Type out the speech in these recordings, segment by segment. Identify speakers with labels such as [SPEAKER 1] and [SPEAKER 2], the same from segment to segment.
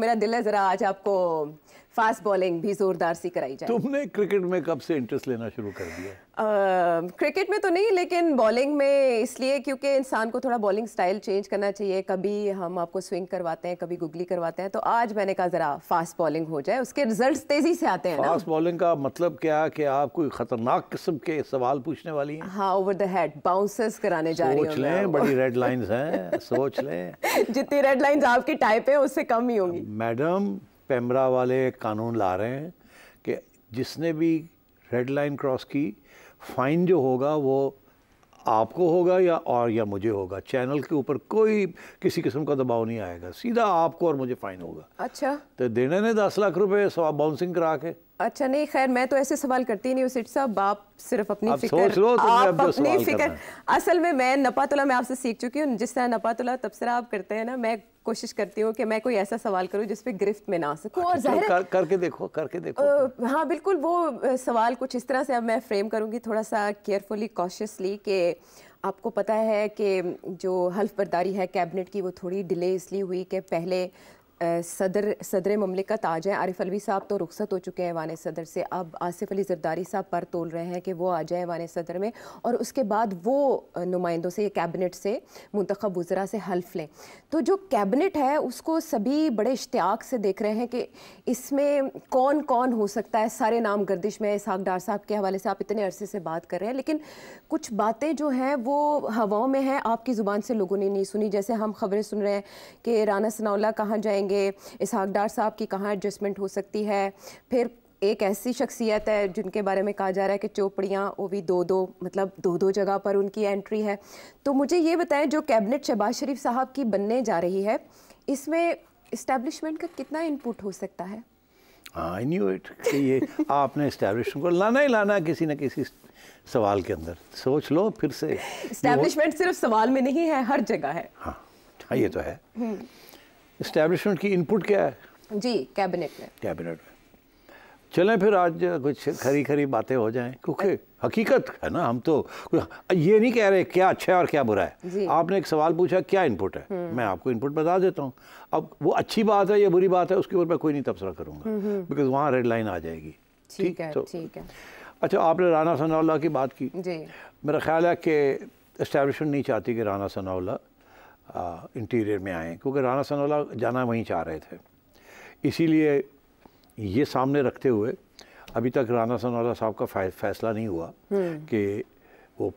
[SPEAKER 1] मेरा दिल है ज़रा आज आपको फास्ट बॉलिंग भी जोरदार सी कराई जाए तुमने
[SPEAKER 2] क्रिकेट में कब से इंटरेस्ट लेना शुरू कर
[SPEAKER 1] दिया क्रिकेट में तो नहीं लेकिन बॉलिंग में इसलिए क्योंकि इंसान को थोड़ा बॉलिंग स्टाइल चेंज करना चाहिए कभी हम आपको स्विंग करवाते हैं कभी गुगली करवाते हैं तो आज मैंने कहा ज़रा फास्ट बॉलिंग हो जाए उसके रिजल्ट तेज़ी से आते हैं फास्ट
[SPEAKER 2] बॉलिंग का मतलब क्या कि आप कोई ख़तरनाक किस्म के सवाल पूछने वाली हैं
[SPEAKER 1] हाँ ओवर द हेड बाउंसेस कराने जा रही लें बड़ी
[SPEAKER 2] रेड लाइन है सोच लें
[SPEAKER 1] जितनी रेड लाइन्स आपकी टाइप है उससे कम ही होंगी
[SPEAKER 2] मैडम पैमरा वाले कानून ला रहे हैं कि जिसने भी रेड लाइन क्रॉस की फ़ाइन जो होगा वो आपको होगा या और या मुझे होगा चैनल के ऊपर कोई किसी किस्म का दबाव नहीं आएगा सीधा आपको और मुझे फ़ाइन होगा अच्छा तो देने ने दस लाख रुपए बाउंसिंग करा के
[SPEAKER 1] अच्छा नहीं खैर मैं तो ऐसे सवाल करती नहीं हूँ साहब आप सिर्फ अपनी फिक्र तो आप अपनी फिक्र असल में मैं नपातुला मैं आपसे सीख चुकी हूँ जिस तरह नपातुला तबसरा आप करते हैं ना मैं कोशिश करती हूँ कि मैं कोई ऐसा सवाल करूँ जिस पे गिरफ्त में ना सकूँ और अच्छा, जाहिर कर,
[SPEAKER 2] करके देखो करके देखो
[SPEAKER 1] आ, हाँ बिल्कुल वो सवाल कुछ इस तरह से अब मैं फ्रेम करूँगी थोड़ा सा केयरफुली कॉशियसली कि आपको पता है कि जो हल्फ बर्दारी है कैबिनेट की वो थोड़ी डिले इसलिए हुई कि पहले सदर सदर ममलिकत आ जाएँ आरिफ अलवी साहब तो रुखसत हो चुके हैं वान सदर से अब आसिफ अली जरदारी साहब पर तोल रहे हैं कि वो आ जाएँ वान सदर में और उसके बाद वो नुमाइंदों से कैबिनेट से मंतखब वज़रा से हल्फ लें तो जो कैबिनेट है उसको सभी बड़े इश्तियाक से देख रहे हैं कि इसमें कौन कौन हो सकता है सारे नाम गर्दिश में इसहाक डार साहब के हवाले से आप इतने अरसे से बात कर रहे हैं लेकिन कुछ बातें जो हैं वो हवाओं में हैं आपकी ज़ुबान से लोगों ने नहीं सुनी जैसे हम खबरें सुन रहे हैं कि राना सनाउल्ला कहाँ जाएंगे होंगे इसहाक डार साहब की कहाँ एडजस्टमेंट हो सकती है फिर एक ऐसी शख्सियत है जिनके बारे में कहा जा रहा है कि चोपड़ियाँ वो भी दो दो मतलब दो दो जगह पर उनकी एंट्री है तो मुझे ये बताएं जो कैबिनेट शहबाज शरीफ साहब की बनने जा रही है इसमें इस्टेब्लिशमेंट का कितना इनपुट हो सकता है
[SPEAKER 2] आई न्यू इट कि ये आपने इस्टेब्लिशमेंट को लाना ही लाना किसी न किसी सवाल के अंदर सोच लो फिर से इस्टेब्लिशमेंट
[SPEAKER 1] सिर्फ सवाल में नहीं है हर जगह है हाँ, हाँ ये तो है हम्म।
[SPEAKER 2] इस्टेब्लिशमेंट की इनपुट क्या
[SPEAKER 1] है जी कैबिनेट में
[SPEAKER 2] कैबिनेट में चलें फिर आज कुछ खरी खरी बातें हो जाएं क्योंकि हकीकत है ना हम तो ये नहीं कह रहे क्या अच्छा है और क्या बुरा है आपने एक सवाल पूछा क्या इनपुट है हम्म। मैं आपको इनपुट बता देता हूँ अब वो अच्छी बात है या बुरी बात है उसके ऊपर मैं कोई नहीं तबसरा करूँगा बिकॉज हम्म, हम्म। वहाँ रेड लाइन आ जाएगी
[SPEAKER 1] ठीक है तो ठीक है
[SPEAKER 2] अच्छा आपने राना सनाउल्ला की बात की मेरा ख्याल है कि इस्टेब्लिशमेंट नहीं चाहती कि राना सनाउल्ला इंटीरियर में आए क्योंकि राणा सनोला जाना वहीं चाह रहे थे इसीलिए ये सामने रखते हुए अभी तक राणा सनोला साहब का फैसला नहीं हुआ हम्म। कि वो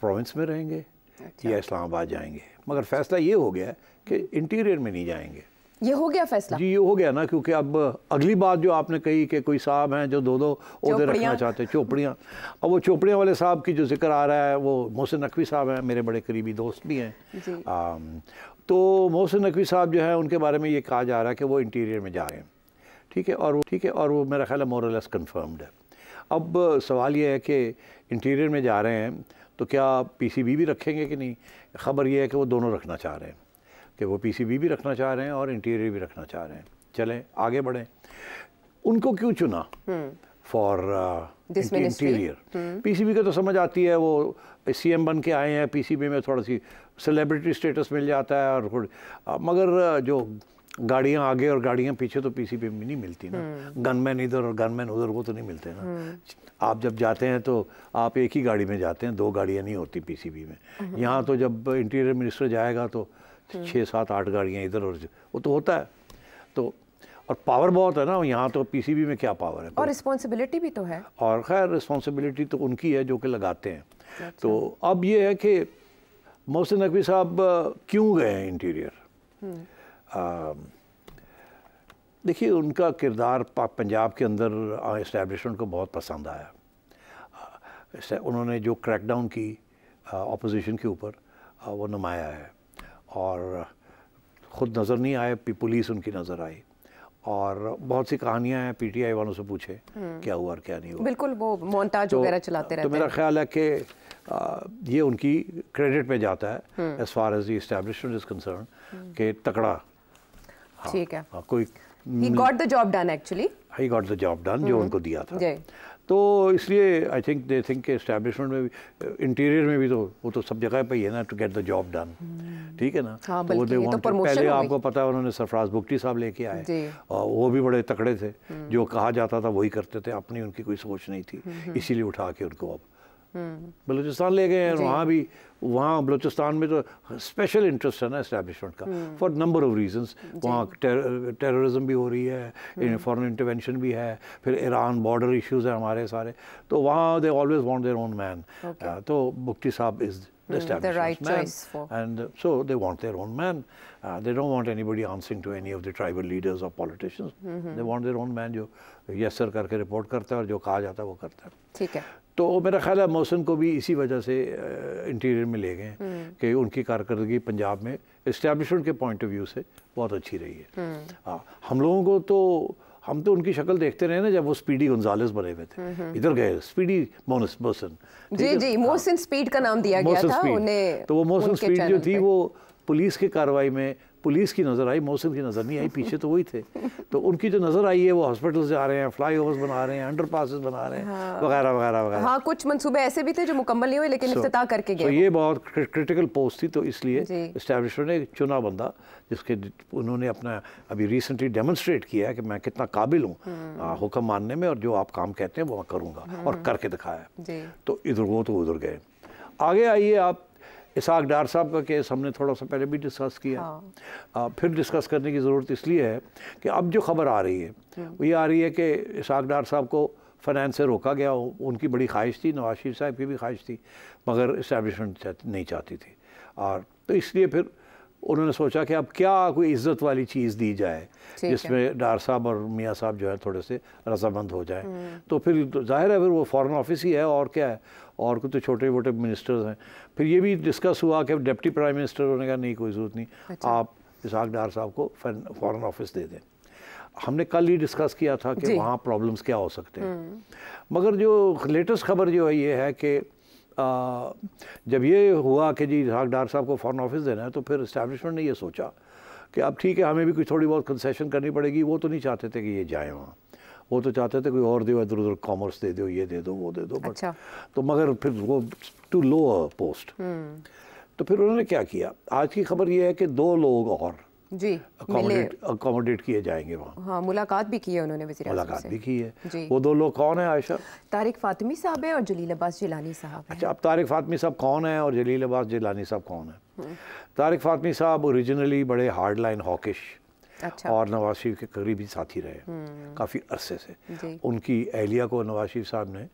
[SPEAKER 2] प्रोविंस में रहेंगे अच्छा। या इस्लामाबाद जाएंगे मगर फैसला ये हो गया कि इंटीरियर में नहीं जाएंगे
[SPEAKER 1] ये हो गया फैसला जी
[SPEAKER 2] ये हो गया ना क्योंकि अब अगली बात जो आपने कही कि कोई साहब हैं जो दो दो उहदे रखना चाहते हैं चोपड़ियाँ अब वो चोपड़ियाँ वाले साहब की जो जिक्र आ रहा है वो मोहसिन नकवी साहब हैं मेरे बड़े करीबी दोस्त भी हैं तो मोहसिन नकवी साहब जो है उनके बारे में ये कहा जा रहा है कि वो इंटीरियर में जा रहे हैं ठीक है और वो ठीक है और वो मेरा ख्याल है मोरलेस कन्फर्म्ड है अब सवाल ये है कि इंटीरियर में जा रहे हैं तो क्या बी भी रखेंगे कि नहीं खबर यह है कि वो दोनों रखना चाह रहे हैं कि वो पीसीबी भी रखना चाह रहे हैं और इंटीरियर भी रखना चाह रहे हैं चलें आगे बढ़ें उनको क्यों चुना फॉर
[SPEAKER 1] इंटीरियर
[SPEAKER 2] पीसीबी का तो समझ आती है वो सीएम बन के आए हैं पीसीबी में थोड़ा सी सेलिब्रिटी स्टेटस मिल जाता है और मगर जो गाड़ियाँ आगे और गाड़ियाँ पीछे तो बी में नहीं मिलती ना गनमैन हम्म। इधर और गनमैन उधर वो तो नहीं मिलते ना हम्म। आप जब जाते हैं तो आप एक ही गाड़ी में जाते हैं दो गाड़ियाँ नहीं होती बी में हम्म। यहाँ तो जब इंटीरियर मिनिस्टर जाएगा तो छः सात आठ गाड़ियाँ इधर और वो तो होता है तो और पावर बहुत है ना यहाँ तो पीसीबी में क्या पावर है और
[SPEAKER 1] रिस्पॉन्सिबिलिटी भी तो है
[SPEAKER 2] और खैर रिस्पॉन्सिबिलिटी तो उनकी है जो कि लगाते हैं तो अब ये है कि मोहसिन नकवी साहब क्यों गए हैं इंटीरियर हम्म। देखिए उनका किरदार पंजाब के अंदर इस्टेब्लिशमेंट को बहुत पसंद आया उन्होंने जो क्रैकडाउन की अपोजिशन के ऊपर वो नुमाया है और ख़ुद नज़र नहीं आए पुलिस उनकी नज़र आई और बहुत सी कहानियां हैं पीटीआई वालों से पूछे हम्म। क्या हुआ और क्या नहीं हुआ
[SPEAKER 1] बिल्कुल वो मोन्टाज तो, वगैरह चलाते तो रहते हैं तो मेरा
[SPEAKER 2] ख्याल है कि ये उनकी क्रेडिट में जाता है as far as the is concern के तकड़ा हाँ, ठीक हाँ, है हाँ, कोई he got
[SPEAKER 1] the job done actually
[SPEAKER 2] he got the job done जो हम्म। उनको दिया था तो इसलिए आई थिंक दे थिंक के इस्टेबलिशमेंट में भी इंटीरियर में भी तो वो तो सब जगह पर ही है ना to get the job done ठीक है ना हाँ, तो वो दे तो पहले आपको पता है उन्होंने सरफराज बुगटी साहब लेके आए और वो भी बड़े तकड़े थे हम्म। जो कहा जाता था वही करते थे अपनी उनकी कोई सोच नहीं थी हम्म, हम्म। इसीलिए उठा के उनको अब हम्म। बलूचिस्तान ले गए हैं वहाँ भी वहाँ बलूचिस्तान में तो स्पेशल इंटरेस्ट है ना इस्टेबलिशमेंट का फॉर नंबर ऑफ रीजंस वहाँ टेररिज्म भी हो रही है फॉरेन हम्म। इंटरवेंशन भी है फिर ईरान बॉर्डर इश्यूज हैं हमारे सारे तो वहाँ they always want their own man तो मुफ्ती साहब इज ट्राइबल लीडर्स और politicians they want their own man जो यस करके रिपोर्ट करता है और जो कहा जाता है वो करता है ठीक है तो मेरा ख्याल है मौसम को भी इसी वजह से इंटीरियर में ले गए हम्म। कि उनकी कारकर्दगी पंजाब में इस्टेब्लिशमेंट के पॉइंट ऑफ व्यू से बहुत अच्छी रही है हम्म। हाँ हम लोगों को तो हम तो उनकी शक्ल देखते रहे ना जब वो स्पीडी गुंजालस बने हुए थे हम्म, इधर गए स्पीडी मोनस मोसन जी जी
[SPEAKER 1] मोसन स्पीड हाँ। का नाम दिया गया था उन्हें तो वो मोसन स्पीड जो
[SPEAKER 2] थी वो पुलिस की कार्रवाई में पुलिस की नज़र आई मौसम की नज़र नहीं आई पीछे तो वही थे तो उनकी जो नज़र आई है वो हॉस्पिटल जा आ रहे हैं फ्लाई ओवर्स बना रहे हैं अंडर पासिस बना रहे हैं हाँ। वगैरह वगैरह वगैरह हाँ
[SPEAKER 1] कुछ मनसूबे ऐसे भी थे जो मुकम्मल नहीं हुए लेकिन इफ्तः करके गए ये
[SPEAKER 2] बहुत क्रिटिकल पोस्ट थी तो इसलिए इस्टेब्लिशमेंट ने चुना बंदा जिसके उन्होंने अपना अभी रिसेंटली डेमोन्स्ट्रेट किया है कि मैं कितना काबिल हूँ हम्म। हुक्म मानने में और जो आप काम कहते हैं वो मैं करूँगा और हम्म। करके दिखाया तो इधर वो तो उधर गए आगे आइए आप इसाक डार साहब का केस हमने थोड़ा सा पहले भी डिस्कस किया हाँ। आ, फिर डिस्कस करने की ज़रूरत इसलिए है कि अब जो खबर आ रही है हम्म। वो ये आ रही है कि इसाक डार साहब को फाइनेंस से रोका गया उनकी बड़ी ख्वाहिश थी नवाज शरीफ साहब की भी ख्वाहिश थी मगर इस्टेबलिशमेंट नहीं चाहती थी और तो इसलिए फिर उन्होंने सोचा कि अब क्या कोई इज्जत वाली चीज़ दी जाए जिसमें डार साहब और मियाँ साहब जो है थोड़े से रजामंद हो जाए हम्म। तो फिर जाहिर है फिर वो फ़ॉरन ऑफिस ही है और क्या है और कुछ तो छोटे मोटे मिनिस्टर्स हैं फिर ये भी डिस्कस हुआ कि डिप्टी प्राइम मिनिस्टर होने का नहीं कोई ज़रूरत नहीं अच्छा। आप इसहाक डार साहब को फॉरेन ऑफिस दे दें हमने कल ही डिस्कस किया था कि वहाँ प्रॉब्लम्स क्या हो सकते हैं हम्म। मगर जो लेटेस्ट खबर जो है ये है कि जब ये हुआ कि जी इसहाक डार साहब को फॉरन ऑफिस देना है तो फिर इस्टेबलिशमेंट ने ये सोचा कि अब ठीक है हमें भी कुछ थोड़ी बहुत कंसेशन करनी पड़ेगी वो तो नहीं चाहते थे कि ये जाएँ वहाँ वो तो चाहते थे कोई और दो इधर उधर कॉमर्स दे दो ये दे दो वो दे दो अच्छा। तो मगर फिर वो टू लो पोस्ट तो फिर उन्होंने क्या किया आज की खबर ये है कि दो लोग और जी अकोमोडेट किए जाएंगे
[SPEAKER 1] वहाँ हाँ मुलाकात भी की है उन्होंने वजीर मुलाकात
[SPEAKER 2] भी की है वो दो लोग कौन है आयशा
[SPEAKER 1] तारिक फातिमी साहब है और जलील अब्बास जिलानी साहब अच्छा
[SPEAKER 2] अब तारिक फातमी साहब कौन है और जलील अब्बास जिलानी साहब कौन है हम्म। तारिक फातिमी साहब ओरिजिनली बड़े हार्ड लाइन हॉकिश अच्छा। और नवाज शरीफ के करीबी साथी रहे हम्म। काफ़ी अरसे से उनकी एहलिया को नवाज शरीफ साहब ने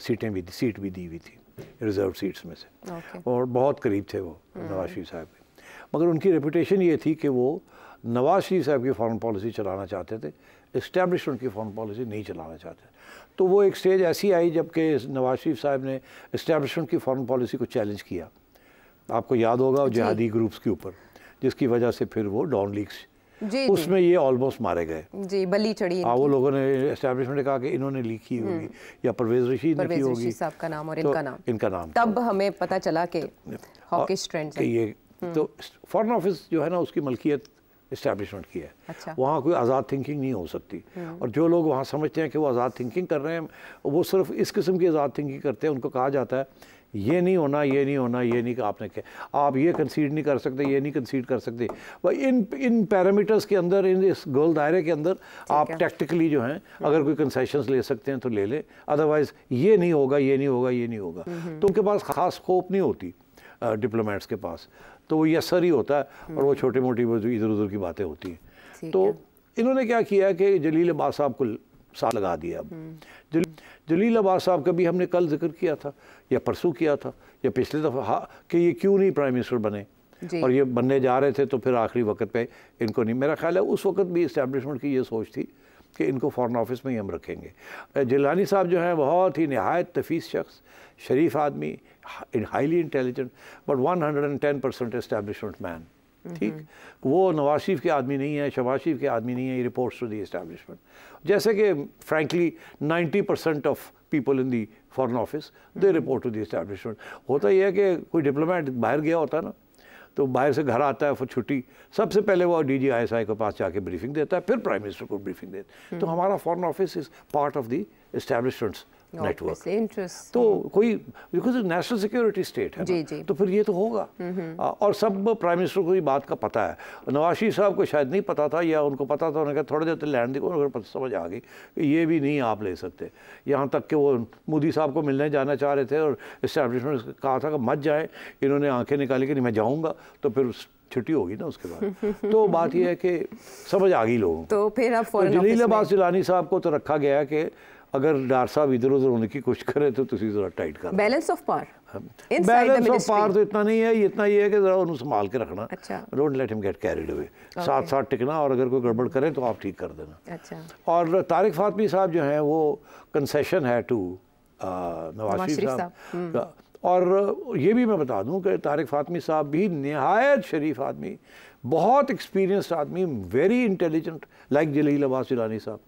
[SPEAKER 2] सीटें भी सीट भी दी हुई थी रिजर्व सीट्स में से और बहुत करीब थे वो हम्म। नवाज शरीफ साहब के मगर उनकी रेपूटेशन ये थी कि वो नवाज शरीफ साहब की फॉरेन पॉलिसी चलाना चाहते थे इस्टेब्लिशमेंट की फॉरेन पॉलिसी नहीं चलाना चाहते तो वो एक स्टेज ऐसी आई जबकि नवाज शरीफ साहब ने इस्टेब्लिशमेंट की फॉरेन पॉलिसी को चैलेंज किया आपको याद होगा जिहादी ग्रुप्स के ऊपर जिसकी वजह से फिर वो डॉन लीग्स जी, उसमें ये ऑलमोस्ट मारे गए
[SPEAKER 1] जी बली चढ़ी हाँ वो
[SPEAKER 2] लोगों ने एस्टेब्लिशमेंट ने कहा कि इन्होंने लिखी हम्म। होगी या परवेज ऋषि ने की होगी साहब
[SPEAKER 1] का नाम और तो इनका नाम
[SPEAKER 2] इनका नाम तब
[SPEAKER 1] हमें पता चला कि तो, हॉकिश ट्रेंड ये
[SPEAKER 2] हम्म। तो फॉरेन ऑफिस जो है ना उसकी मलकियत इस्टेब्लिशमेंट की है अच्छा। वहाँ कोई आज़ाद थिंकिंग नहीं हो सकती हम्म। और जो लोग वहाँ समझते हैं कि वो आज़ाद थिंकिंग कर रहे हैं वो सिर्फ इस किस्म की आज़ाद थिंकिंग करते हैं उनको कहा जाता है ये नहीं होना ये नहीं होना ये नहीं आपने कहा आप ये कंसीड नहीं कर सकते ये नहीं कंसीड कर सकते इन इन पैरामीटर्स के अंदर इन इस गोल दायरे के अंदर आप टेक्टिकली जो हैं हम्म। अगर कोई कंसेशंस ले सकते हैं तो ले लें अदरवाइज़ ये नहीं होगा ये नहीं होगा ये नहीं होगा हम्म। तो उनके पास ख़ास स्कोप नहीं होती डिप्लोमेट्स के पास तो वो यसर ही होता है हम्म। और वो छोटे मोटी इधर उधर की बातें होती हैं तो इन्होंने क्या किया कि जलील अब्बास साहब को साथ लगा दिया अब हम्म। जलील अब्बास साहब का भी हमने कल जिक्र किया था या परसों किया था या पिछले दफ़ा हाँ कि ये क्यों नहीं प्राइम मिनिस्टर बने और ये बनने जा रहे थे तो फिर आखिरी वक्त पे इनको नहीं मेरा ख्याल है उस वक्त भी इस्टेबलिशमेंट की ये सोच थी कि इनको फॉरन ऑफिस में ही हम रखेंगे जिलानी साहब जो हैं बहुत ही नहायत तफीस शख्स शरीफ आदमी highly intelligent but one hundred and ten percent establishment man ठीक वो नवाज शरीफ के आदमी नहीं है शबाज शरीफ के आदमी नहीं है ये रिपोर्ट्स टू दी एस्टेब्लिशमेंट जैसे कि frankly 90 percent of people in the foreign office they report to the establishment होता यह है कि कोई डिप्लोमेट बाहर गया होता है ना तो बाहर से घर आता है फिर छुट्टी सबसे पहले वो D G I S I के पास जाके ब्रीफिंग देता है फिर प्राइम मिनिस्टर को ब्रीफिंग देता है तो हमारा foreign office is part of the establishment's network तो कोई बिकॉज नेशनल सिक्योरिटी स्टेट है जी, जी. तो फिर ये तो होगा
[SPEAKER 1] mm-hmm.
[SPEAKER 2] और सब प्राइम मिनिस्टर को ये बात का पता है नवाज साहब को शायद नहीं पता था या उनको पता था उन्होंने कहा थोड़ी देर लैंड तो देखो उनको समझ आ गई कि ये भी नहीं आप ले सकते यहाँ तक कि वो मोदी साहब को मिलने जाना चाह रहे थे और इस्टेब्लिशमेंट कहा था कि मत जाएं इन्होंने आंखें निकाली कि नहीं मैं जाऊँगा तो फिर छुट्टी होगी ना उसके बाद तो बात यह है कि समझ आ गई लोगों
[SPEAKER 1] तो फिर अब तो जलील अब्बास
[SPEAKER 2] जिलानी साहब को तो रखा गया कि अगर डार साहब इधर उधर होने की कोशिश करें तो तुम जरा टाइट कर
[SPEAKER 1] balance of power balance of power
[SPEAKER 2] तो इतना नहीं है इतना ये है कि जरा उन्हें संभाल के रखना don't let him get carried away साथ साथ टिकना और अगर कोई गड़बड़ करे तो आप ठीक कर देना अच्छा और तारिक फातमी साहब जो हैं वो कंसेशन है टू नवाज शरीफ साहब और ये भी मैं बता दूं कि तारिक फातमी साहब भी नहायत शरीफ आदमी बहुत एक्सपीरियंसड आदमी very intelligent like Jalil Abbas Jilani sahab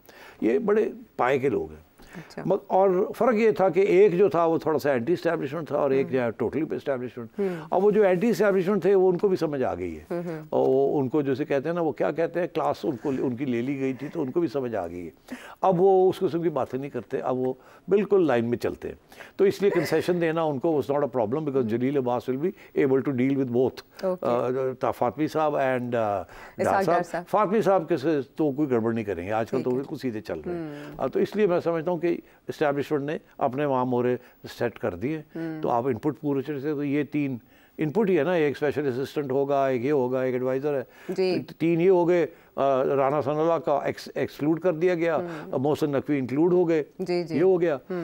[SPEAKER 2] ये बड़े पाए के लोग हैं अच्छा। और फ़र्क ये था कि एक जो था वो थोड़ा सा एंटी स्टैब्लिशमेंट था और एक हम्म। जो है टोटली स्टैब्लिशमेंट हम्म। अब वो जो एंटी स्टैब्लिशमेंट थे वो उनको भी समझ आ गई है हम्म, और वो उनको जैसे कहते हैं ना वो क्या कहते हैं क्लास उनको उनकी ले ली गई थी तो उनको भी समझ आ गई है अब वो उस किस्म की बातें नहीं करते अब वो बिल्कुल लाइन में चलते हैं तो इसलिए कंसेशन देना उनको was not a problem because Jalil Abbas will be able to deal with both Fatmi sahab and साहब फातमी साहब के तो कोई गड़बड़ नहीं करेंगे आजकल तो बिल्कुल सीधे चल रहे हैं हाँ, तो इसलिए मैं समझता हूँ क्योंकि इस्टेब्लिशमेंट ने अपने वहाँ मोरे सेट कर दिए तो आप इनपुट पूरे तरह से तो ये तीन इनपुट ही है ना एक स्पेशल असिस्टेंट होगा एक ये होगा एक एडवाइज़र है तो तीन ये हो गए राना सनला का एक्सक्लूड कर दिया गया हम्म। मोहसिन नकवी इंक्लूड हो गए ये हो गया
[SPEAKER 1] हम्म।